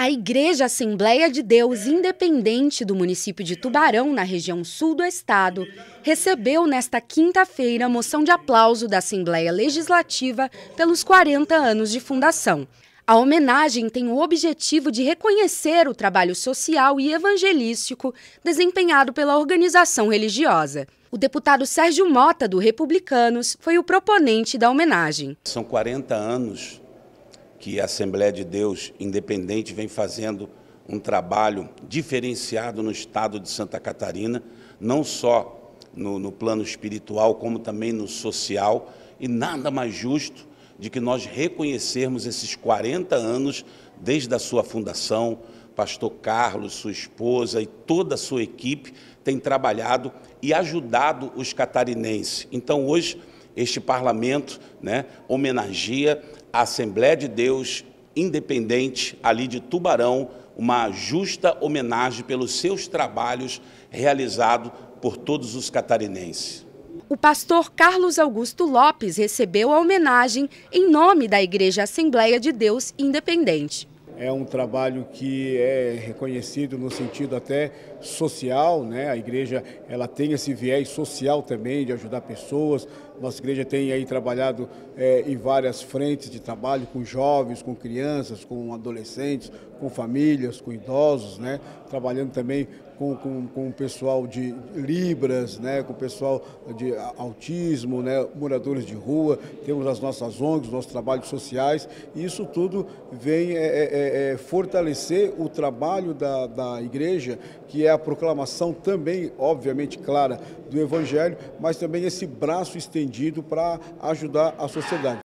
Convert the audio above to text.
A Igreja Assembleia de Deus Independente do município de Tubarão, na região sul do estado, recebeu nesta quinta-feira moção de aplauso da Assembleia Legislativa pelos 40 anos de fundação. A homenagem tem o objetivo de reconhecer o trabalho social e evangelístico desempenhado pela organização religiosa. O deputado Sérgio Mota, do Republicanos, foi o proponente da homenagem. São 40 anos que a Assembleia de Deus Independente vem fazendo um trabalho diferenciado no estado de Santa Catarina, não só no, no, plano espiritual, como também no social, e nada mais justo de que nós reconhecermos esses 40 anos desde a sua fundação. Pastor Carlos, sua esposa e toda a sua equipe têm trabalhado e ajudado os catarinenses. Então, hoje, este parlamento né, homenageia a Assembleia de Deus Independente, ali de Tubarão, uma justa homenagem pelos seus trabalhos realizados por todos os catarinenses. O pastor Carlos Augusto Lopes recebeu a homenagem em nome da Igreja Assembleia de Deus Independente é um trabalho que é reconhecido no sentido até social, né? A igreja ela tem esse viés social também de ajudar pessoas. Nossa igreja tem aí trabalhado é, em várias frentes de trabalho com jovens, com crianças, com adolescentes, com famílias, com idosos, né? Trabalhando também com, com, com o pessoal de Libras, né, com o pessoal de autismo, né, moradores de rua, temos as nossas ONGs, nossos trabalhos sociais, e isso tudo vem é, é, é, é fortalecer o trabalho da, da igreja, que é a proclamação também, obviamente, clara do Evangelho, mas também esse braço estendido para ajudar a sociedade.